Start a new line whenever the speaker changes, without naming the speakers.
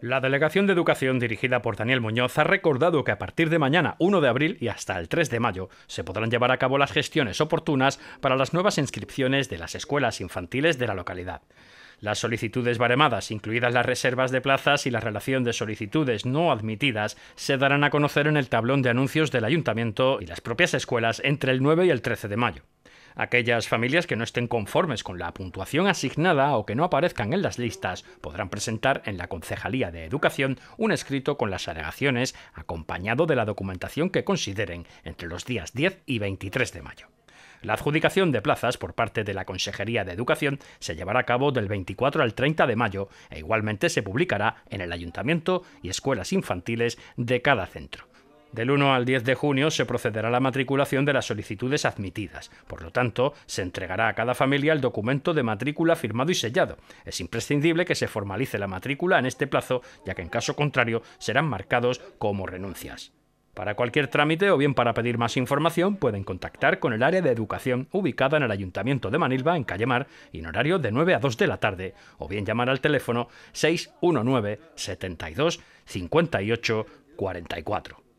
La Delegación de Educación dirigida por Daniel Muñoz ha recordado que a partir de mañana 1 de abril y hasta el 3 de mayo se podrán llevar a cabo las gestiones oportunas para las nuevas inscripciones de las escuelas infantiles de la localidad. Las solicitudes baremadas, incluidas las reservas de plazas y la relación de solicitudes no admitidas, se darán a conocer en el tablón de anuncios del ayuntamiento y las propias escuelas entre el 9 y el 13 de mayo. Aquellas familias que no estén conformes con la puntuación asignada o que no aparezcan en las listas podrán presentar en la Concejalía de Educación un escrito con las alegaciones acompañado de la documentación que consideren entre los días 10 y 23 de mayo. La adjudicación de plazas por parte de la Consejería de Educación se llevará a cabo del 24 al 30 de mayo e igualmente se publicará en el Ayuntamiento y escuelas infantiles de cada centro. Del 1 al 10 de junio se procederá a la matriculación de las solicitudes admitidas. Por lo tanto, se entregará a cada familia el documento de matrícula firmado y sellado. Es imprescindible que se formalice la matrícula en este plazo, ya que en caso contrario serán marcados como renuncias. Para cualquier trámite o bien para pedir más información pueden contactar con el área de educación ubicada en el Ayuntamiento de Manilva, en Calle Mar, en horario de 9 a 2 de la tarde, o bien llamar al teléfono 619 72 58 44.